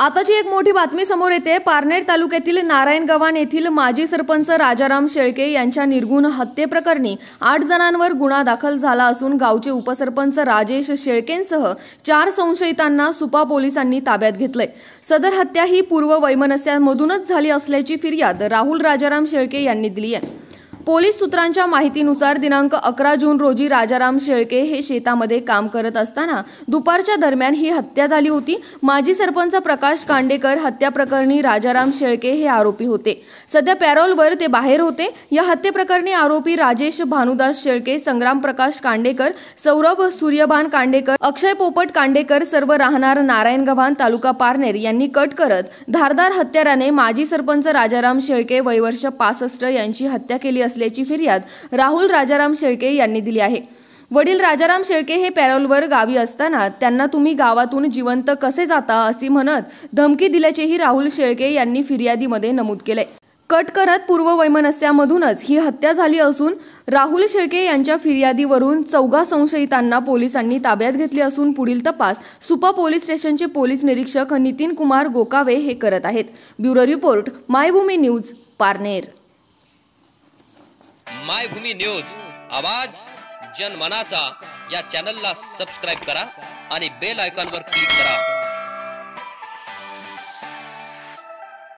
आताची एक मोठी बातमी समोर येते पारनेर तालुक्यातील गव्हाण येथील माजी सरपंच राजाराम शेळके यांच्या निर्गुण हत्येप्रकरणी आठ जणांवर गुन्हा दाखल झाला असून गावचे उपसरपंच राजेश शेळकेंसह चार संशयितांना सुपा पोलिसांनी ताब्यात घेतलंय सदर हत्या ही पूर्व वैमनस्यांमधूनच झाली असल्याची फिर्याद राहुल राजाराम शेळके यांनी दिली आहे पोलीस सूत्रांच्या माहितीनुसार दिनांक अकरा जून रोजी राजाराम शेळके हे शेतामध्ये काम करत असताना दुपारच्या दरम्यान ही हत्या झाली होती माजी सरपंच प्रकाश कांडेकर हत्या प्रकरणी राजाराम शेळके हे आरोपी होते सध्या पॅरोलवर ते बाहेर होते या हत्येप्रकरणी आरोपी राजेश भानुदास शेळके संग्राम प्रकाश कांडेकर सौरभ सूर्यभान कांडेकर अक्षय पोपट कांडेकर सर्व राहणार नारायण गव्हाण तालुका पारनेर यांनी कट करत धारदार हत्याराने माजी सरपंच राजाराम शेळके वयवर्ष पासष्ट यांची हत्या केली असली असल्याची फिर्याद राहुल राजाराम शेळके यांनी दिली आहे वडील राजाराम शेळके हे पॅरोलवर गावी असताना त्यांना तुम्ही गावातून जिवंत कसे जाता अशी म्हणत धमकी दिल्याचेही राहुल शेळके यांनी फिर्यादीमध्ये नमूद केले कट करत पूर्व वैमनस्यामधूनच ही हत्या झाली असून राहुल शेळके यांच्या फिर्यादीवरून चौघा संशयितांना पोलिसांनी ताब्यात घेतले असून पुढील तपास सुपा पोलीस स्टेशनचे पोलीस निरीक्षक नितीन कुमार गोकावे हे करत आहेत bureau report Maybhumi news Parner Maybhumi news आवाज जनमनाचा या चॅनलला सबस्क्राईब करा आणि बेल आयकॉनवर क्लिक करा